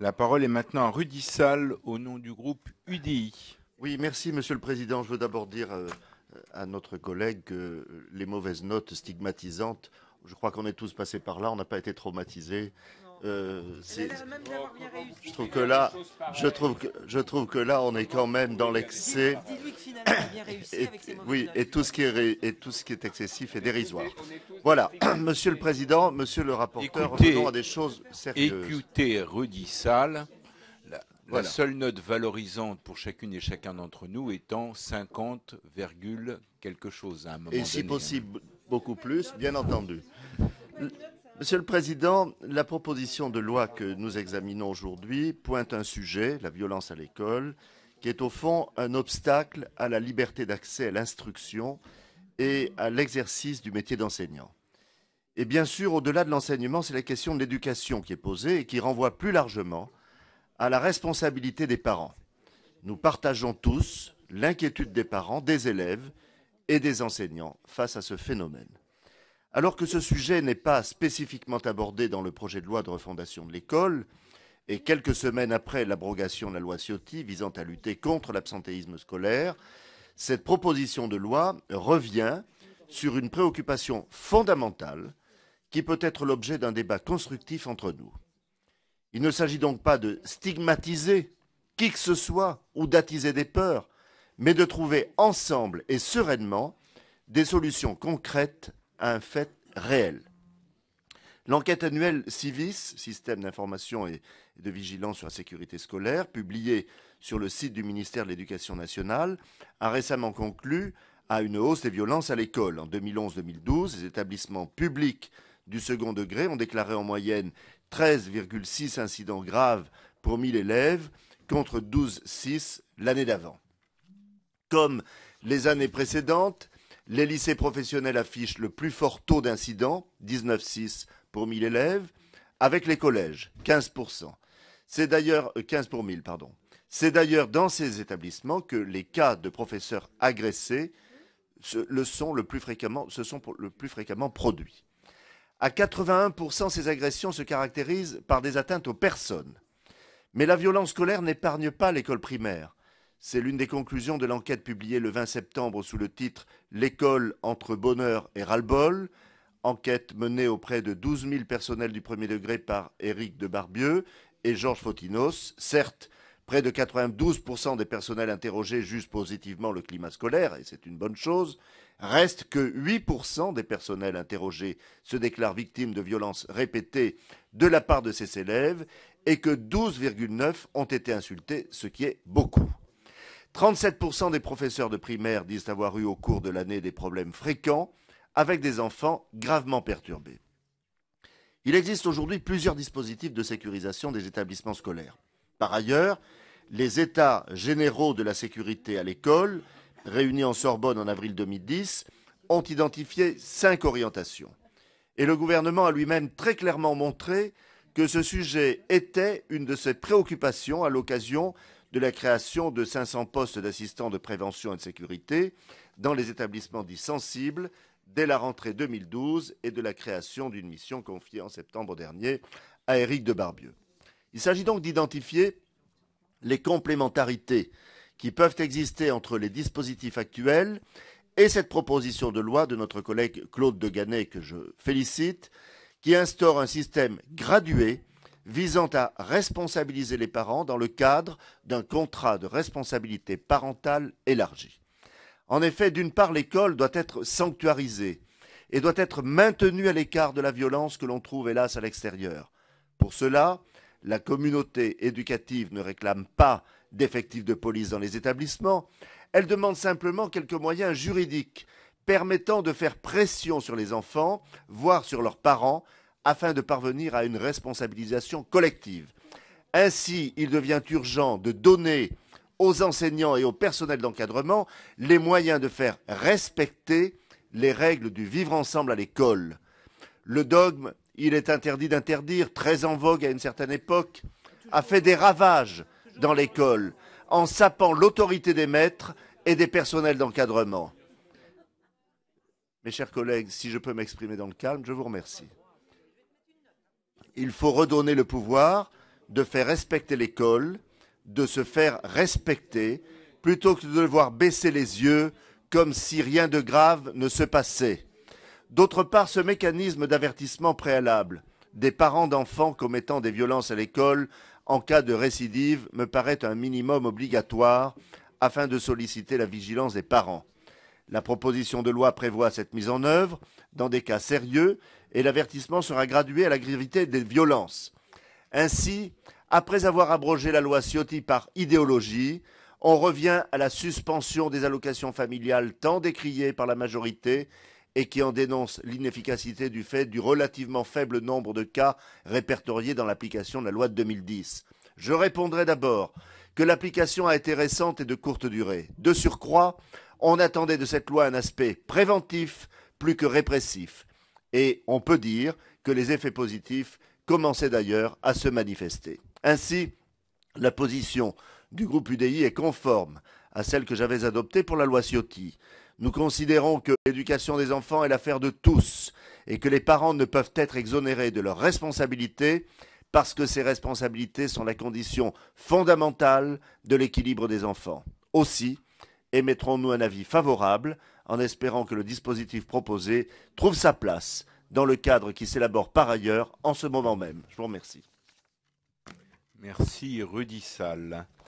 La parole est maintenant à Rudy Sall au nom du groupe UDI. Oui, merci Monsieur le Président. Je veux d'abord dire euh, à notre collègue que euh, les mauvaises notes stigmatisantes, je crois qu'on est tous passés par là, on n'a pas été traumatisés. Euh, oh, je trouve que là, je trouve que, je trouve que là, on est quand même dans l'excès. oui, et tout ce qui est et tout ce qui est excessif est dérisoire. Voilà, Monsieur le Président, Monsieur le rapporteur, écoutez, revenons à des choses sérieuses. la, seule note valorisante pour chacune et chacun d'entre nous étant 50, quelque chose à un moment donné. Et si hein. possible beaucoup plus, bien entendu. Monsieur le Président, la proposition de loi que nous examinons aujourd'hui pointe un sujet, la violence à l'école, qui est au fond un obstacle à la liberté d'accès à l'instruction et à l'exercice du métier d'enseignant. Et bien sûr, au-delà de l'enseignement, c'est la question de l'éducation qui est posée et qui renvoie plus largement à la responsabilité des parents. Nous partageons tous l'inquiétude des parents, des élèves et des enseignants face à ce phénomène. Alors que ce sujet n'est pas spécifiquement abordé dans le projet de loi de refondation de l'école, et quelques semaines après l'abrogation de la loi Ciotti visant à lutter contre l'absentéisme scolaire, cette proposition de loi revient sur une préoccupation fondamentale qui peut être l'objet d'un débat constructif entre nous. Il ne s'agit donc pas de stigmatiser qui que ce soit ou d'attiser des peurs, mais de trouver ensemble et sereinement des solutions concrètes un fait réel. L'enquête annuelle CIVIS, Système d'information et de vigilance sur la sécurité scolaire, publiée sur le site du ministère de l'Éducation nationale, a récemment conclu à une hausse des violences à l'école. En 2011-2012, les établissements publics du second degré ont déclaré en moyenne 13,6 incidents graves pour 1000 élèves contre 12,6 l'année d'avant. Comme les années précédentes, les lycées professionnels affichent le plus fort taux d'incidents, 19,6 pour 1000 élèves, avec les collèges, 15%. C'est d'ailleurs, 15 euh, pour 1000, pardon. C'est d'ailleurs dans ces établissements que les cas de professeurs agressés se, le sont le plus fréquemment, se sont le plus fréquemment produits. À 81%, ces agressions se caractérisent par des atteintes aux personnes. Mais la violence scolaire n'épargne pas l'école primaire. C'est l'une des conclusions de l'enquête publiée le 20 septembre sous le titre L'école entre bonheur et ras-le-bol. Enquête menée auprès de 12 000 personnels du premier degré par Éric de Barbieux et Georges Fotinos. Certes, près de 92% des personnels interrogés jugent positivement le climat scolaire, et c'est une bonne chose. Reste que 8% des personnels interrogés se déclarent victimes de violences répétées de la part de ces élèves et que 12,9 ont été insultés, ce qui est beaucoup. 37% des professeurs de primaire disent avoir eu au cours de l'année des problèmes fréquents avec des enfants gravement perturbés. Il existe aujourd'hui plusieurs dispositifs de sécurisation des établissements scolaires. Par ailleurs, les États généraux de la sécurité à l'école, réunis en Sorbonne en avril 2010, ont identifié cinq orientations. Et le gouvernement a lui-même très clairement montré que ce sujet était une de ses préoccupations à l'occasion de la création de 500 postes d'assistants de prévention et de sécurité dans les établissements dits sensibles dès la rentrée 2012 et de la création d'une mission confiée en septembre dernier à Éric de Il s'agit donc d'identifier les complémentarités qui peuvent exister entre les dispositifs actuels et cette proposition de loi de notre collègue Claude Deganet que je félicite, qui instaure un système gradué visant à responsabiliser les parents dans le cadre d'un contrat de responsabilité parentale élargi. En effet, d'une part, l'école doit être sanctuarisée et doit être maintenue à l'écart de la violence que l'on trouve hélas à l'extérieur. Pour cela, la communauté éducative ne réclame pas d'effectifs de police dans les établissements, elle demande simplement quelques moyens juridiques permettant de faire pression sur les enfants, voire sur leurs parents, afin de parvenir à une responsabilisation collective. Ainsi, il devient urgent de donner aux enseignants et aux personnels d'encadrement les moyens de faire respecter les règles du vivre ensemble à l'école. Le dogme, il est interdit d'interdire, très en vogue à une certaine époque, a fait des ravages dans l'école en sapant l'autorité des maîtres et des personnels d'encadrement. Mes chers collègues, si je peux m'exprimer dans le calme, je vous remercie il faut redonner le pouvoir de faire respecter l'école, de se faire respecter, plutôt que de devoir baisser les yeux comme si rien de grave ne se passait. D'autre part, ce mécanisme d'avertissement préalable des parents d'enfants commettant des violences à l'école en cas de récidive me paraît un minimum obligatoire afin de solliciter la vigilance des parents. La proposition de loi prévoit cette mise en œuvre dans des cas sérieux et l'avertissement sera gradué à la gravité des violences. Ainsi, après avoir abrogé la loi Ciotti par idéologie, on revient à la suspension des allocations familiales tant décriées par la majorité et qui en dénonce l'inefficacité du fait du relativement faible nombre de cas répertoriés dans l'application de la loi de 2010. Je répondrai d'abord que l'application a été récente et de courte durée. De surcroît, on attendait de cette loi un aspect préventif plus que répressif. Et on peut dire que les effets positifs commençaient d'ailleurs à se manifester. Ainsi, la position du groupe UDI est conforme à celle que j'avais adoptée pour la loi Ciotti. Nous considérons que l'éducation des enfants est l'affaire de tous et que les parents ne peuvent être exonérés de leurs responsabilités parce que ces responsabilités sont la condition fondamentale de l'équilibre des enfants. Aussi, émettrons-nous un avis favorable en espérant que le dispositif proposé trouve sa place dans le cadre qui s'élabore par ailleurs en ce moment même. Je vous remercie. Merci Rudy